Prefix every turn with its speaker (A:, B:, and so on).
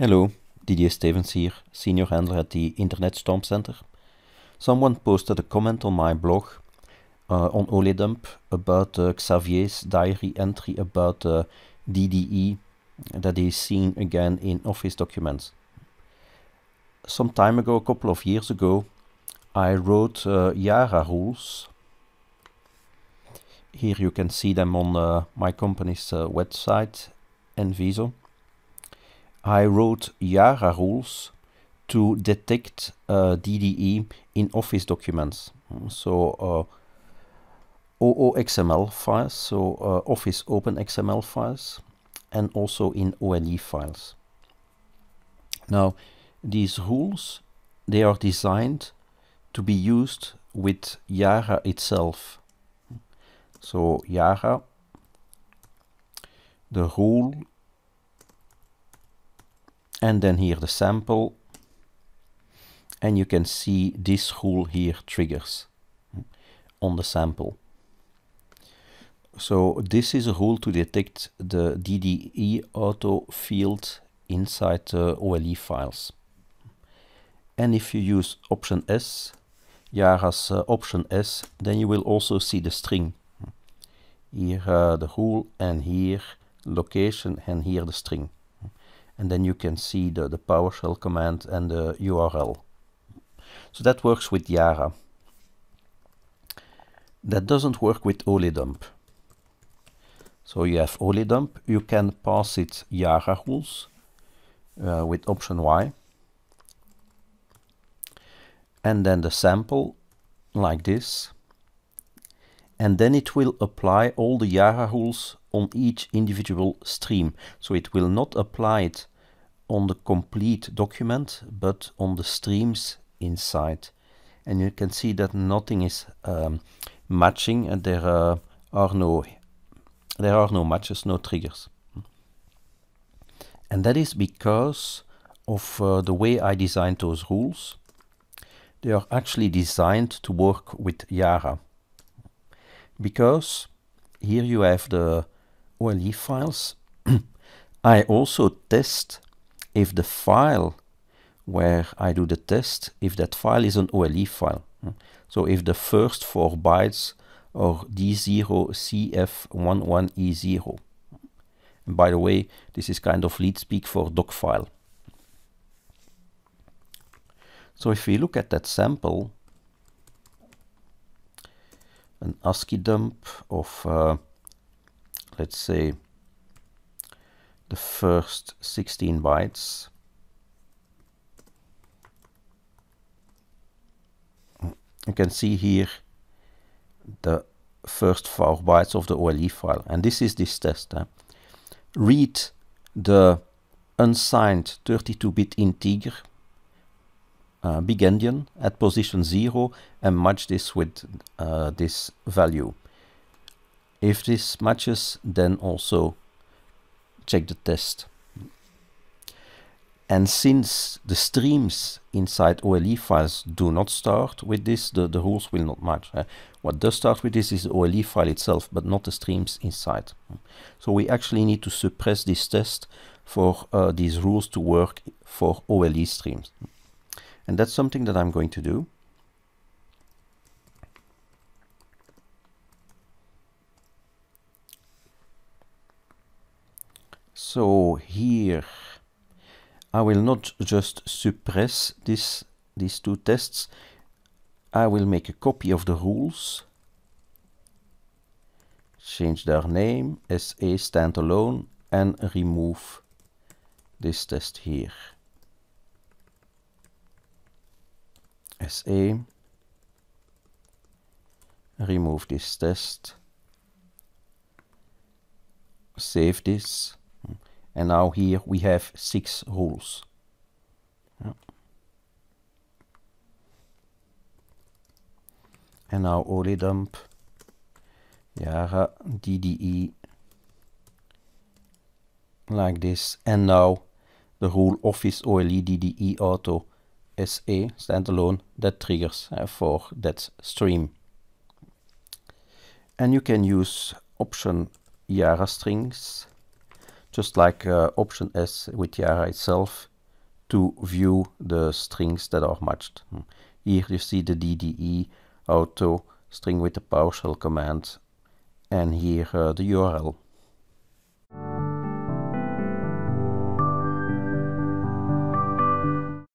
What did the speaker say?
A: Hello, Didier Stevens here, senior handler at the Internet Storm Center. Someone posted a comment on my blog uh, on OLEDump about uh, Xavier's diary entry about uh, DDE that is seen again in Office documents. Some time ago, a couple of years ago, I wrote uh, Yara rules. Here you can see them on uh, my company's uh, website, Enviso. I wrote Yara rules to detect uh, eh, DDE in Office documents. So uh, eh, OOXML files, so uh, Office XML files, and also in OLE files. Now, these rules, they are designed to be used with Yara itself. So Yara, the rule and then here the sample and you can see this rule here triggers on the sample. So this is a rule to detect the DDE auto field inside the OLE files. And if you use option S, Yara's uh, eh, option S, then you will also see the string. Here eh, uh, the rule and here location and here the string and then you can see the, the PowerShell command and the URL. So that works with Yara. That doesn't work with OliDump. So you have OliDump, you can pass it Yara rules uh, with option Y. And then the sample, like this. And then it will apply all the Yara rules on each individual stream. So it will not apply it on the complete document, but on the streams inside. And you can see that nothing is um, matching and there uh, are no there are no matches, no triggers. And that is because of uh, the way I designed those rules. They are actually designed to work with Yara. Because here you have the OLE files, I also test if the file where I do the test, if that file is an OLE file. So if the first four bytes are D0CF11E0. And by the way, this is kind of lead speak for doc file. So if we look at that sample, an ASCII dump of uh, let's say the first 16 bytes you can see here the first four bytes of the OLE file and this is this test eh? read the unsigned 32-bit integer uh, big endian at position 0 and match this with uh, this value if this matches, then also check the test. And since the streams inside OLE files do not start with this, the, the rules will not match. Eh? What does start with this is the OLE file itself, but not the streams inside. So we actually need to suppress this test for uh, these rules to work for OLE streams. And that's something that I'm going to do. So here I will not just suppress this, these two tests. I will make a copy of the rules. Change their name, SA standalone, and remove this test here. SA. Remove this test. Save this and now here we have six holes. And now OLEDUMP, Yara, DDE, like this. And now the rule office OLE DDE auto SA standalone that triggers uh, for that stream. And you can use option Yara strings just like uh, option S with Yara itself to view the strings that are matched. Here hmm. you see the DDE auto string with the PowerShell command and here uh, the URL.